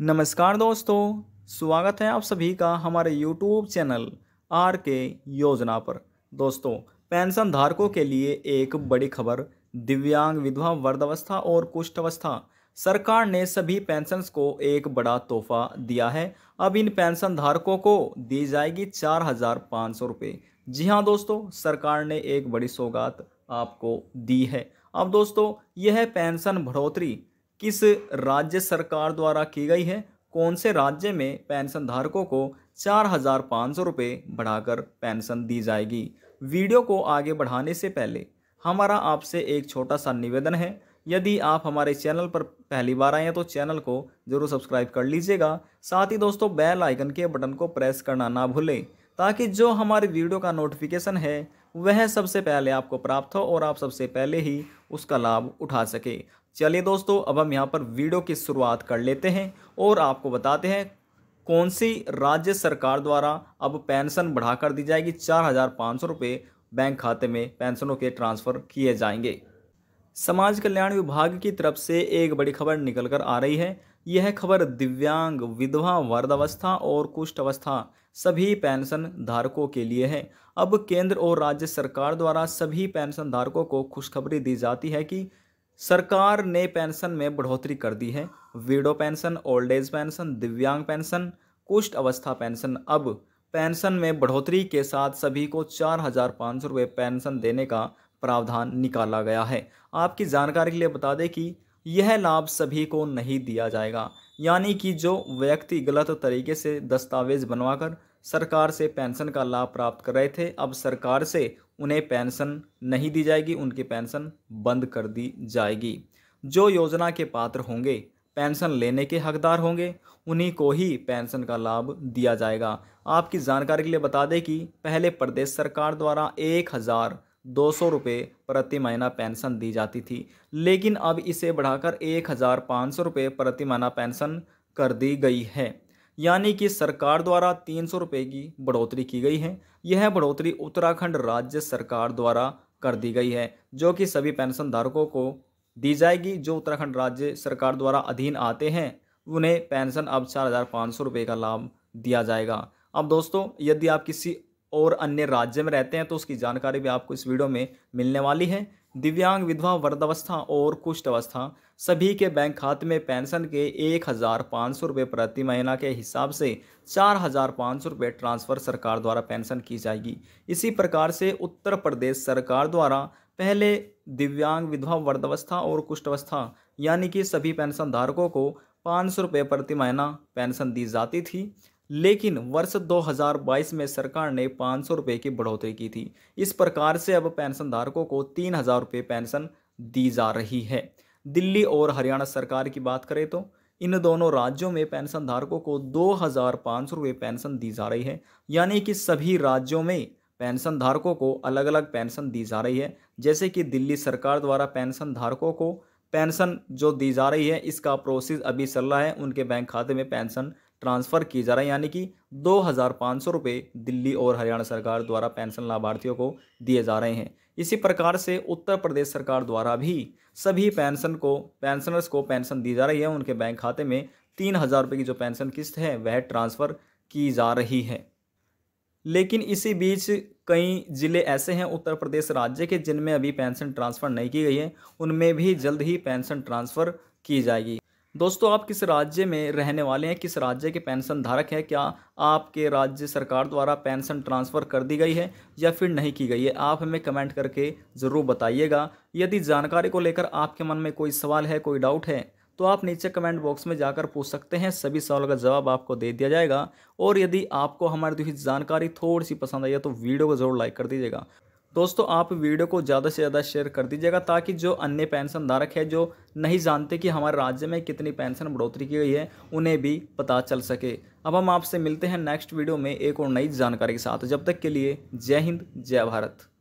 नमस्कार दोस्तों स्वागत है आप सभी का हमारे यूट्यूब चैनल आर के योजना पर दोस्तों पेंशन धारकों के लिए एक बड़ी खबर दिव्यांग विधवा वर्धावस्था और कुष्ठ अवस्था सरकार ने सभी पेंशन को एक बड़ा तोहफा दिया है अब इन पेंशन धारकों को दी जाएगी चार हज़ार पाँच सौ रुपये जी हाँ दोस्तों सरकार ने एक बड़ी सौगात आपको दी है अब दोस्तों यह पेंशन बढ़ोतरी किस राज्य सरकार द्वारा की गई है कौन से राज्य में पेंशन धारकों को चार हज़ार पाँच सौ रुपये बढ़ाकर पेंशन दी जाएगी वीडियो को आगे बढ़ाने से पहले हमारा आपसे एक छोटा सा निवेदन है यदि आप हमारे चैनल पर पहली बार आए हैं तो चैनल को ज़रूर सब्सक्राइब कर लीजिएगा साथ ही दोस्तों बेल आइकन के बटन को प्रेस करना ना भूलें ताकि जो हमारे वीडियो का नोटिफिकेशन है वह सबसे पहले आपको प्राप्त हो और आप सबसे पहले ही उसका लाभ उठा सके चलिए दोस्तों अब हम यहाँ पर वीडियो की शुरुआत कर लेते हैं और आपको बताते हैं कौन सी राज्य सरकार द्वारा अब पेंशन बढ़ाकर दी जाएगी चार हज़ार पाँच सौ रुपये बैंक खाते में पेंशनों के ट्रांसफ़र किए जाएंगे समाज कल्याण विभाग की तरफ से एक बड़ी खबर निकल कर आ रही है यह खबर दिव्यांग विधवा वर्धावस्था और कुष्ठ अवस्था सभी पेंशन धारकों के लिए है अब केंद्र और राज्य सरकार द्वारा सभी पेंशन धारकों को खुशखबरी दी जाती है कि सरकार ने पेंशन में बढ़ोतरी कर दी है widow pension old age pension दिव्यांग पेंशन कुष्ठ अवस्था पेंशन अब पेंशन में बढ़ोतरी के साथ सभी को चार हज़ार पाँच सौ रुपये पेंशन देने का प्रावधान निकाला गया है आपकी जानकारी के लिए बता दें कि यह लाभ सभी को नहीं दिया जाएगा यानी कि जो व्यक्ति गलत तरीके से दस्तावेज बनवाकर सरकार से पेंशन का लाभ प्राप्त कर रहे थे अब सरकार से उन्हें पेंशन नहीं दी जाएगी उनकी पेंशन बंद कर दी जाएगी जो योजना के पात्र होंगे पेंशन लेने के हकदार होंगे उन्हीं को ही पेंशन का लाभ दिया जाएगा आपकी जानकारी के लिए बता दें कि पहले प्रदेश सरकार द्वारा एक हज़ार दो सौ रुपये प्रति महीना पेंशन दी जाती थी लेकिन अब इसे बढ़ाकर एक हज़ार पाँच सौ रुपये प्रति महीना पेंशन कर दी गई है यानी कि सरकार द्वारा तीन सौ रुपये की बढ़ोतरी की गई है यह बढ़ोतरी उत्तराखंड राज्य सरकार द्वारा कर दी गई है जो कि सभी पेंशन धारकों को दी जाएगी जो उत्तराखंड राज्य सरकार द्वारा अधीन आते हैं उन्हें पेंशन अब चार हज़ार पाँच सौ रुपये का लाभ दिया जाएगा अब दोस्तों यदि आप किसी और अन्य राज्य में रहते हैं तो उसकी जानकारी भी आपको इस वीडियो में मिलने वाली है दिव्यांग विधवा वर्धावस्था और कुष्ठ अवस्था सभी के बैंक खाते में पेंशन के एक हज़ार पाँच सौ रुपये प्रति महीना के हिसाब से चार हज़ार पाँच सौ रुपये ट्रांसफ़र सरकार द्वारा पेंशन की जाएगी इसी प्रकार से उत्तर प्रदेश सरकार द्वारा पहले दिव्यांग विधवा वर्धावस्था और कुष्ठवस्था यानी कि सभी पेंशन धारकों को पाँच सौ रुपये प्रति महीना पेंशन दी जाती थी लेकिन वर्ष 2022 में सरकार ने पाँच सौ रुपये की बढ़ोतरी की थी इस प्रकार से अब पेंशन धारकों को तीन हज़ार रुपये पेंशन दी जा रही है दिल्ली और हरियाणा सरकार की बात करें तो इन दोनों राज्यों में पेंशन धारकों को दो हज़ार पाँच सौ रुपये पेंशन दी जा रही है यानी कि सभी राज्यों में पेंशन धारकों को अलग अलग पेंशन दी जा रही है जैसे कि दिल्ली सरकार द्वारा पेंशन धारकों को पेंशन जो दी जा रही है इसका प्रोसेस अभी चल रहा है उनके बैंक खाते में पेंशन ट्रांसफ़र किए जा रहे हैं यानी कि दो हज़ार पाँच सौ रुपये दिल्ली और हरियाणा सरकार द्वारा पेंशन लाभार्थियों को दिए जा रहे हैं इसी प्रकार से उत्तर प्रदेश सरकार द्वारा भी सभी पेंशन को पेंशनर्स को पेंशन दी जा रही है उनके बैंक खाते में तीन हज़ार रुपये की जो पेंशन किस्त है वह ट्रांसफ़र की जा रही है लेकिन इसी बीच कई ज़िले ऐसे हैं उत्तर प्रदेश राज्य के जिनमें अभी पेंशन ट्रांसफ़र नहीं की गई है उनमें भी जल्द ही पेंशन ट्रांसफ़र की जाएगी दोस्तों आप किस राज्य में रहने वाले हैं किस राज्य के पेंशन धारक हैं क्या आपके राज्य सरकार द्वारा पेंशन ट्रांसफ़र कर दी गई है या फिर नहीं की गई है आप हमें कमेंट करके ज़रूर बताइएगा यदि जानकारी को लेकर आपके मन में कोई सवाल है कोई डाउट है तो आप नीचे कमेंट बॉक्स में जाकर पूछ सकते हैं सभी सवाल का जवाब आपको दे दिया जाएगा और यदि आपको हमारी जानकारी थोड़ी सी पसंद आई है तो वीडियो को ज़रूर लाइक कर दीजिएगा दोस्तों आप वीडियो को ज़्यादा से ज़्यादा शेयर कर दीजिएगा ताकि जो अन्य पेंशन धारक है जो नहीं जानते कि हमारे राज्य में कितनी पेंशन बढ़ोतरी की गई है उन्हें भी पता चल सके अब हम आपसे मिलते हैं नेक्स्ट वीडियो में एक और नई जानकारी के साथ जब तक के लिए जय हिंद जय भारत